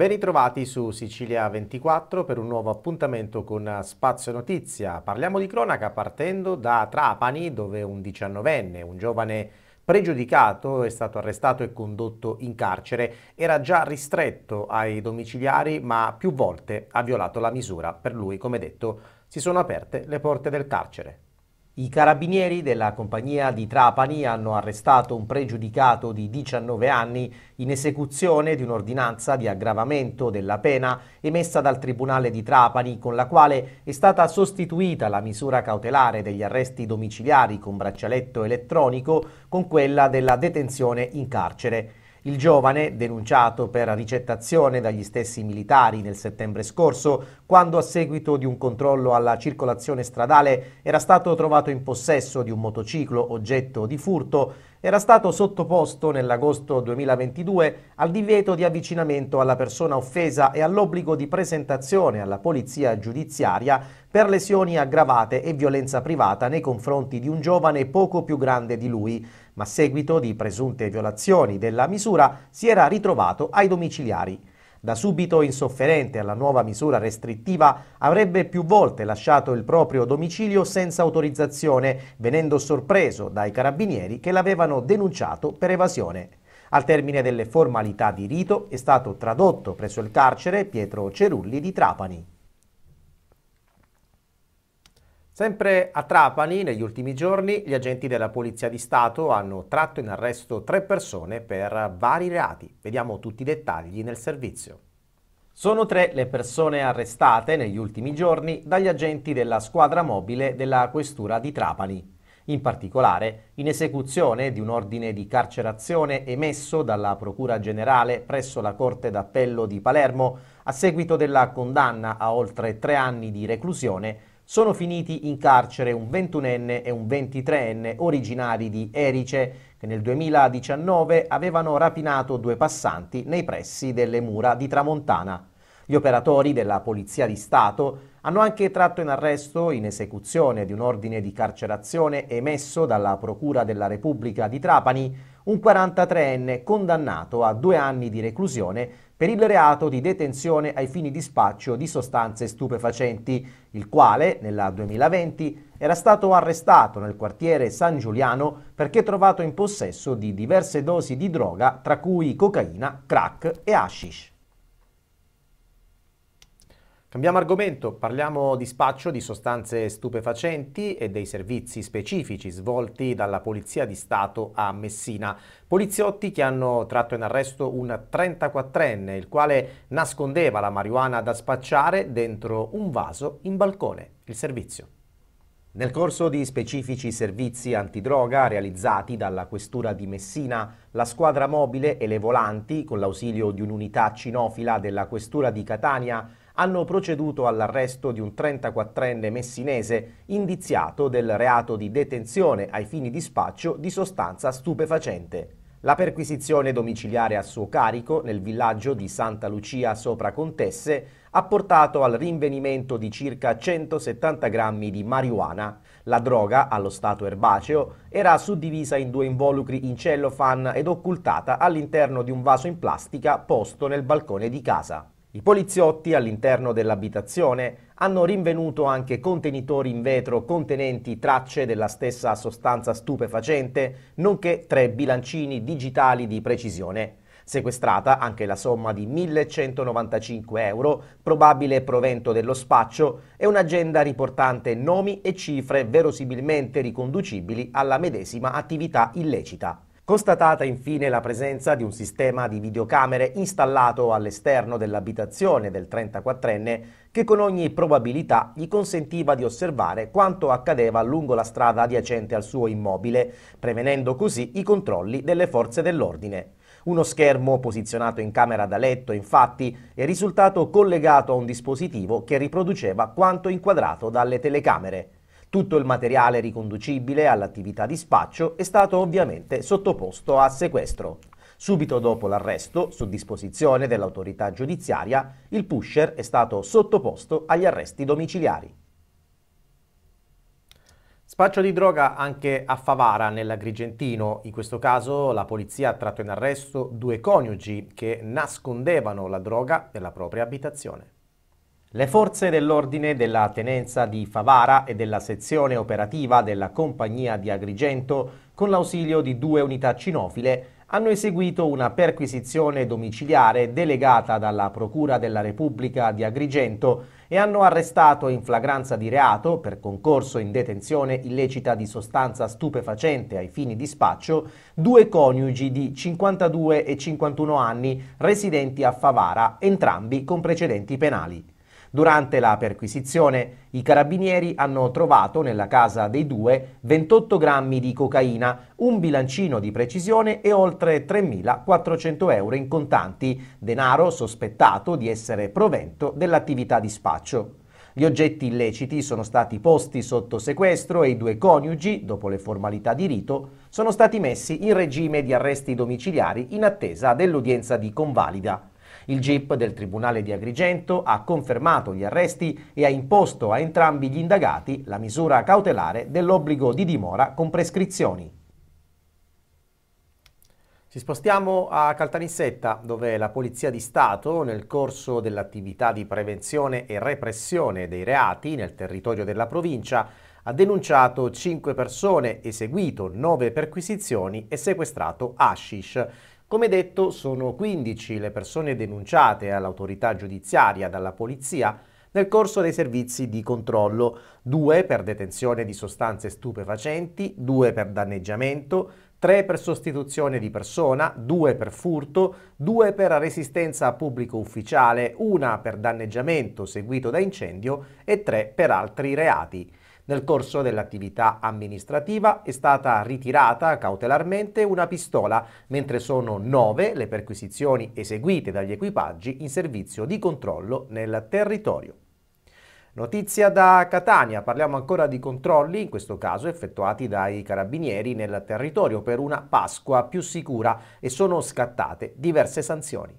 Ben ritrovati su Sicilia 24 per un nuovo appuntamento con Spazio Notizia. Parliamo di cronaca partendo da Trapani dove un diciannovenne, un giovane pregiudicato, è stato arrestato e condotto in carcere. Era già ristretto ai domiciliari ma più volte ha violato la misura. Per lui, come detto, si sono aperte le porte del carcere. I carabinieri della compagnia di Trapani hanno arrestato un pregiudicato di 19 anni in esecuzione di un'ordinanza di aggravamento della pena emessa dal Tribunale di Trapani con la quale è stata sostituita la misura cautelare degli arresti domiciliari con braccialetto elettronico con quella della detenzione in carcere. Il giovane, denunciato per ricettazione dagli stessi militari nel settembre scorso, quando a seguito di un controllo alla circolazione stradale era stato trovato in possesso di un motociclo oggetto di furto, era stato sottoposto nell'agosto 2022 al divieto di avvicinamento alla persona offesa e all'obbligo di presentazione alla polizia giudiziaria per lesioni aggravate e violenza privata nei confronti di un giovane poco più grande di lui, ma a seguito di presunte violazioni della misura si era ritrovato ai domiciliari da subito insofferente alla nuova misura restrittiva, avrebbe più volte lasciato il proprio domicilio senza autorizzazione, venendo sorpreso dai carabinieri che l'avevano denunciato per evasione. Al termine delle formalità di rito è stato tradotto presso il carcere Pietro Cerulli di Trapani. Sempre a Trapani, negli ultimi giorni, gli agenti della Polizia di Stato hanno tratto in arresto tre persone per vari reati. Vediamo tutti i dettagli nel servizio. Sono tre le persone arrestate negli ultimi giorni dagli agenti della squadra mobile della Questura di Trapani. In particolare, in esecuzione di un ordine di carcerazione emesso dalla Procura Generale presso la Corte d'Appello di Palermo a seguito della condanna a oltre tre anni di reclusione sono finiti in carcere un 21enne e un 23enne originari di Erice, che nel 2019 avevano rapinato due passanti nei pressi delle mura di Tramontana. Gli operatori della Polizia di Stato hanno anche tratto in arresto, in esecuzione di un ordine di carcerazione emesso dalla Procura della Repubblica di Trapani, un 43enne condannato a due anni di reclusione per il reato di detenzione ai fini di spaccio di sostanze stupefacenti, il quale nel 2020 era stato arrestato nel quartiere San Giuliano perché trovato in possesso di diverse dosi di droga tra cui cocaina, crack e hashish. Cambiamo argomento, parliamo di spaccio di sostanze stupefacenti e dei servizi specifici svolti dalla Polizia di Stato a Messina. Poliziotti che hanno tratto in arresto un 34enne, il quale nascondeva la marijuana da spacciare dentro un vaso in balcone. Il servizio. Nel corso di specifici servizi antidroga realizzati dalla Questura di Messina, la squadra mobile e le volanti, con l'ausilio di un'unità cinofila della Questura di Catania, hanno proceduto all'arresto di un 34enne messinese indiziato del reato di detenzione ai fini di spaccio di sostanza stupefacente. La perquisizione domiciliare a suo carico nel villaggio di Santa Lucia sopra Contesse ha portato al rinvenimento di circa 170 grammi di marijuana. La droga, allo stato erbaceo, era suddivisa in due involucri in cellofan ed occultata all'interno di un vaso in plastica posto nel balcone di casa. I poliziotti all'interno dell'abitazione hanno rinvenuto anche contenitori in vetro contenenti tracce della stessa sostanza stupefacente, nonché tre bilancini digitali di precisione. Sequestrata anche la somma di 1195 euro, probabile provento dello spaccio, e un'agenda riportante nomi e cifre verosimilmente riconducibili alla medesima attività illecita. Constatata infine la presenza di un sistema di videocamere installato all'esterno dell'abitazione del 34enne che con ogni probabilità gli consentiva di osservare quanto accadeva lungo la strada adiacente al suo immobile, prevenendo così i controlli delle forze dell'ordine. Uno schermo posizionato in camera da letto, infatti, è risultato collegato a un dispositivo che riproduceva quanto inquadrato dalle telecamere. Tutto il materiale riconducibile all'attività di spaccio è stato ovviamente sottoposto a sequestro. Subito dopo l'arresto, su disposizione dell'autorità giudiziaria, il pusher è stato sottoposto agli arresti domiciliari. Spaccio di droga anche a Favara, nell'Agrigentino. In questo caso la polizia ha tratto in arresto due coniugi che nascondevano la droga nella propria abitazione. Le forze dell'ordine della tenenza di Favara e della sezione operativa della compagnia di Agrigento, con l'ausilio di due unità cinofile, hanno eseguito una perquisizione domiciliare delegata dalla Procura della Repubblica di Agrigento e hanno arrestato in flagranza di reato per concorso in detenzione illecita di sostanza stupefacente ai fini di spaccio due coniugi di 52 e 51 anni residenti a Favara, entrambi con precedenti penali. Durante la perquisizione i carabinieri hanno trovato nella casa dei due 28 grammi di cocaina, un bilancino di precisione e oltre 3.400 euro in contanti, denaro sospettato di essere provento dell'attività di spaccio. Gli oggetti illeciti sono stati posti sotto sequestro e i due coniugi, dopo le formalità di rito, sono stati messi in regime di arresti domiciliari in attesa dell'udienza di convalida. Il GIP del Tribunale di Agrigento ha confermato gli arresti e ha imposto a entrambi gli indagati la misura cautelare dell'obbligo di dimora con prescrizioni. Ci spostiamo a Caltanissetta, dove la Polizia di Stato, nel corso dell'attività di prevenzione e repressione dei reati nel territorio della provincia, ha denunciato 5 persone, eseguito 9 perquisizioni e sequestrato hashish. Come detto, sono 15 le persone denunciate all'autorità giudiziaria dalla polizia nel corso dei servizi di controllo, due per detenzione di sostanze stupefacenti, due per danneggiamento, tre per sostituzione di persona, due per furto, due per resistenza a pubblico ufficiale, una per danneggiamento seguito da incendio e tre per altri reati. Nel corso dell'attività amministrativa è stata ritirata cautelarmente una pistola, mentre sono nove le perquisizioni eseguite dagli equipaggi in servizio di controllo nel territorio. Notizia da Catania, parliamo ancora di controlli, in questo caso effettuati dai carabinieri nel territorio per una Pasqua più sicura e sono scattate diverse sanzioni.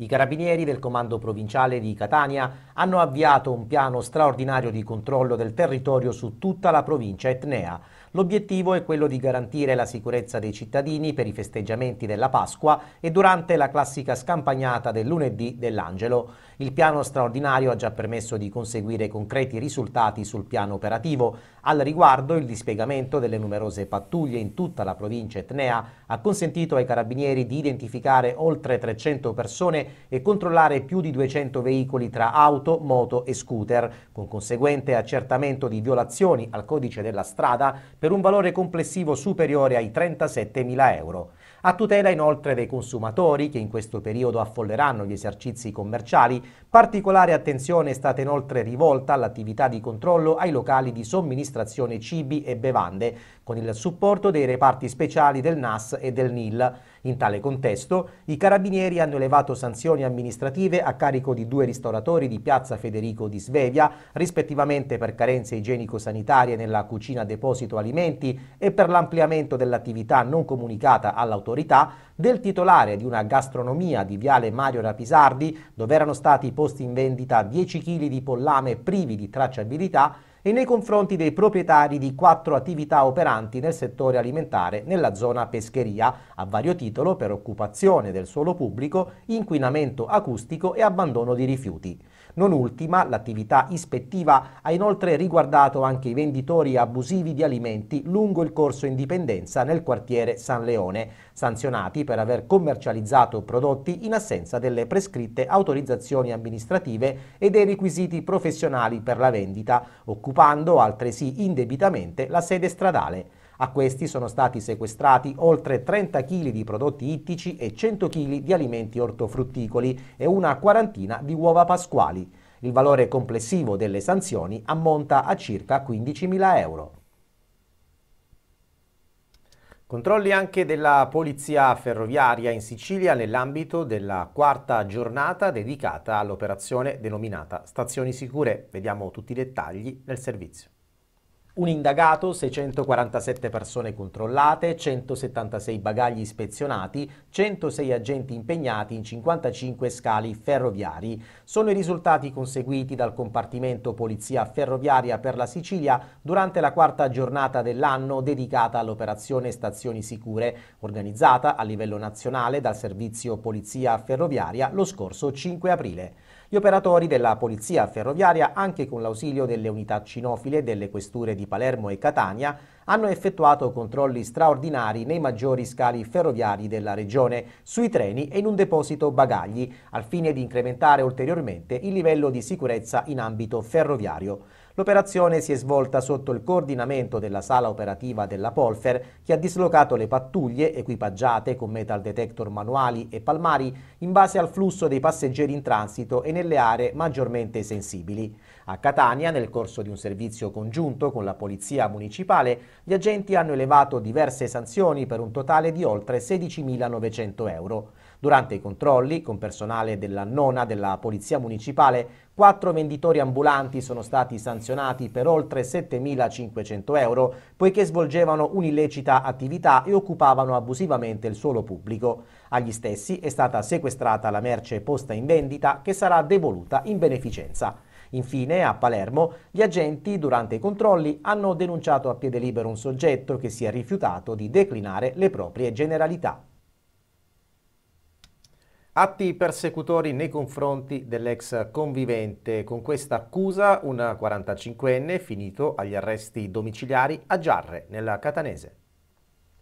I carabinieri del comando provinciale di Catania hanno avviato un piano straordinario di controllo del territorio su tutta la provincia etnea, L'obiettivo è quello di garantire la sicurezza dei cittadini per i festeggiamenti della Pasqua e durante la classica scampagnata del lunedì dell'Angelo. Il piano straordinario ha già permesso di conseguire concreti risultati sul piano operativo. Al riguardo, il dispiegamento delle numerose pattuglie in tutta la provincia etnea ha consentito ai carabinieri di identificare oltre 300 persone e controllare più di 200 veicoli tra auto, moto e scooter, con conseguente accertamento di violazioni al codice della strada per per un valore complessivo superiore ai 37.000 euro a tutela inoltre dei consumatori che in questo periodo affolleranno gli esercizi commerciali. Particolare attenzione è stata inoltre rivolta all'attività di controllo ai locali di somministrazione cibi e bevande, con il supporto dei reparti speciali del NAS e del NIL. In tale contesto, i carabinieri hanno elevato sanzioni amministrative a carico di due ristoratori di piazza Federico di Svevia, rispettivamente per carenze igienico-sanitarie nella cucina deposito alimenti e per l'ampliamento dell'attività non comunicata all'autorità autorità del titolare di una gastronomia di Viale Mario Rapisardi, dove erano stati posti in vendita 10 kg di pollame privi di tracciabilità, e nei confronti dei proprietari di quattro attività operanti nel settore alimentare nella zona pescheria, a vario titolo per occupazione del suolo pubblico, inquinamento acustico e abbandono di rifiuti. Non ultima, l'attività ispettiva ha inoltre riguardato anche i venditori abusivi di alimenti lungo il corso Indipendenza nel quartiere San Leone, sanzionati per aver commercializzato prodotti in assenza delle prescritte autorizzazioni amministrative e dei requisiti professionali per la vendita, occupando altresì indebitamente la sede stradale. A questi sono stati sequestrati oltre 30 kg di prodotti ittici e 100 kg di alimenti ortofrutticoli e una quarantina di uova pasquali. Il valore complessivo delle sanzioni ammonta a circa 15.000 euro. Controlli anche della Polizia Ferroviaria in Sicilia nell'ambito della quarta giornata dedicata all'operazione denominata Stazioni Sicure. Vediamo tutti i dettagli nel servizio. Un indagato, 647 persone controllate, 176 bagagli ispezionati, 106 agenti impegnati in 55 scali ferroviari. Sono i risultati conseguiti dal compartimento Polizia Ferroviaria per la Sicilia durante la quarta giornata dell'anno dedicata all'operazione Stazioni Sicure, organizzata a livello nazionale dal servizio Polizia Ferroviaria lo scorso 5 aprile. Gli operatori della polizia ferroviaria, anche con l'ausilio delle unità cinofile delle questure di Palermo e Catania, hanno effettuato controlli straordinari nei maggiori scali ferroviari della regione, sui treni e in un deposito bagagli, al fine di incrementare ulteriormente il livello di sicurezza in ambito ferroviario. L'operazione si è svolta sotto il coordinamento della sala operativa della Polfer, che ha dislocato le pattuglie equipaggiate con metal detector manuali e palmari in base al flusso dei passeggeri in transito e nelle aree maggiormente sensibili. A Catania, nel corso di un servizio congiunto con la Polizia Municipale, gli agenti hanno elevato diverse sanzioni per un totale di oltre 16.900 euro. Durante i controlli, con personale della nona della Polizia Municipale, Quattro venditori ambulanti sono stati sanzionati per oltre 7.500 euro poiché svolgevano un'illecita attività e occupavano abusivamente il suolo pubblico. Agli stessi è stata sequestrata la merce posta in vendita che sarà devoluta in beneficenza. Infine, a Palermo, gli agenti durante i controlli hanno denunciato a piede libero un soggetto che si è rifiutato di declinare le proprie generalità atti persecutori nei confronti dell'ex convivente. Con questa accusa un 45enne finito agli arresti domiciliari a Giarre, nella Catanese.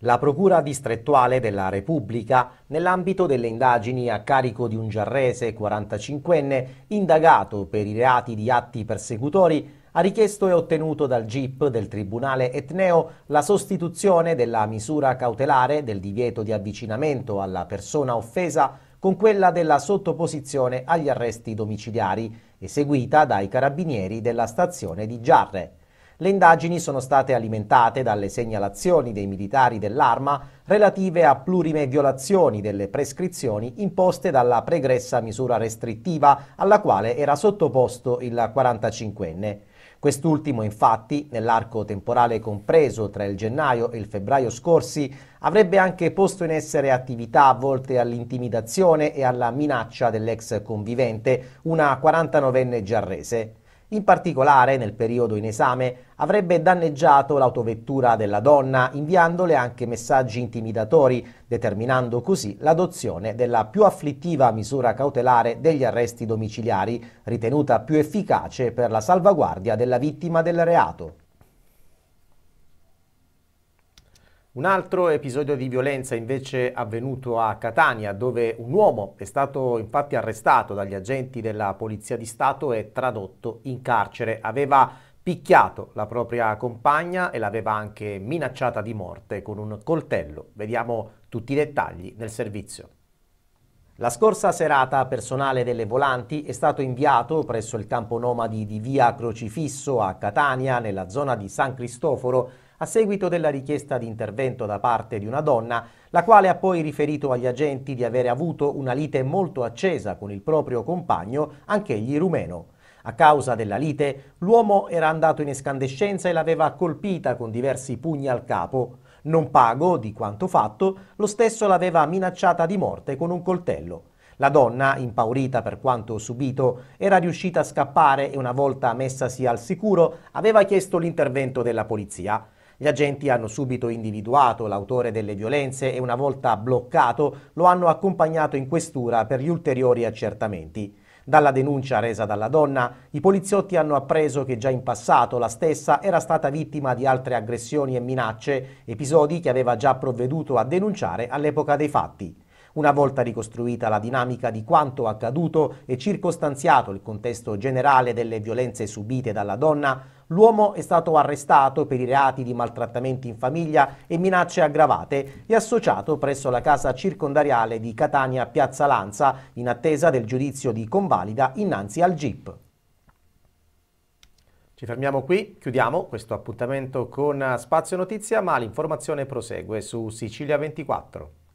La Procura distrettuale della Repubblica, nell'ambito delle indagini a carico di un giarrese 45enne indagato per i reati di atti persecutori, ha richiesto e ottenuto dal GIP del Tribunale Etneo la sostituzione della misura cautelare del divieto di avvicinamento alla persona offesa con quella della sottoposizione agli arresti domiciliari, eseguita dai carabinieri della stazione di Giarre. Le indagini sono state alimentate dalle segnalazioni dei militari dell'arma relative a plurime violazioni delle prescrizioni imposte dalla pregressa misura restrittiva alla quale era sottoposto il 45enne. Quest'ultimo, infatti, nell'arco temporale compreso tra il gennaio e il febbraio scorsi, avrebbe anche posto in essere attività volte all'intimidazione e alla minaccia dell'ex convivente, una 49enne giarrese. In particolare, nel periodo in esame, avrebbe danneggiato l'autovettura della donna, inviandole anche messaggi intimidatori, determinando così l'adozione della più afflittiva misura cautelare degli arresti domiciliari, ritenuta più efficace per la salvaguardia della vittima del reato. Un altro episodio di violenza invece avvenuto a Catania, dove un uomo è stato infatti arrestato dagli agenti della Polizia di Stato e tradotto in carcere. Aveva picchiato la propria compagna e l'aveva anche minacciata di morte con un coltello. Vediamo tutti i dettagli nel servizio. La scorsa serata personale delle volanti è stato inviato presso il campo nomadi di via Crocifisso a Catania, nella zona di San Cristoforo, a seguito della richiesta di intervento da parte di una donna, la quale ha poi riferito agli agenti di avere avuto una lite molto accesa con il proprio compagno, anch'egli rumeno. A causa della lite, l'uomo era andato in escandescenza e l'aveva colpita con diversi pugni al capo. Non pago di quanto fatto, lo stesso l'aveva minacciata di morte con un coltello. La donna, impaurita per quanto subito, era riuscita a scappare e una volta messasi al sicuro aveva chiesto l'intervento della polizia. Gli agenti hanno subito individuato l'autore delle violenze e una volta bloccato lo hanno accompagnato in questura per gli ulteriori accertamenti. Dalla denuncia resa dalla donna, i poliziotti hanno appreso che già in passato la stessa era stata vittima di altre aggressioni e minacce, episodi che aveva già provveduto a denunciare all'epoca dei fatti. Una volta ricostruita la dinamica di quanto accaduto e circostanziato il contesto generale delle violenze subite dalla donna, l'uomo è stato arrestato per i reati di maltrattamenti in famiglia e minacce aggravate e associato presso la casa circondariale di Catania Piazza Lanza in attesa del giudizio di convalida innanzi al GIP. Ci fermiamo qui, chiudiamo questo appuntamento con Spazio Notizia, ma l'informazione prosegue su Sicilia 24.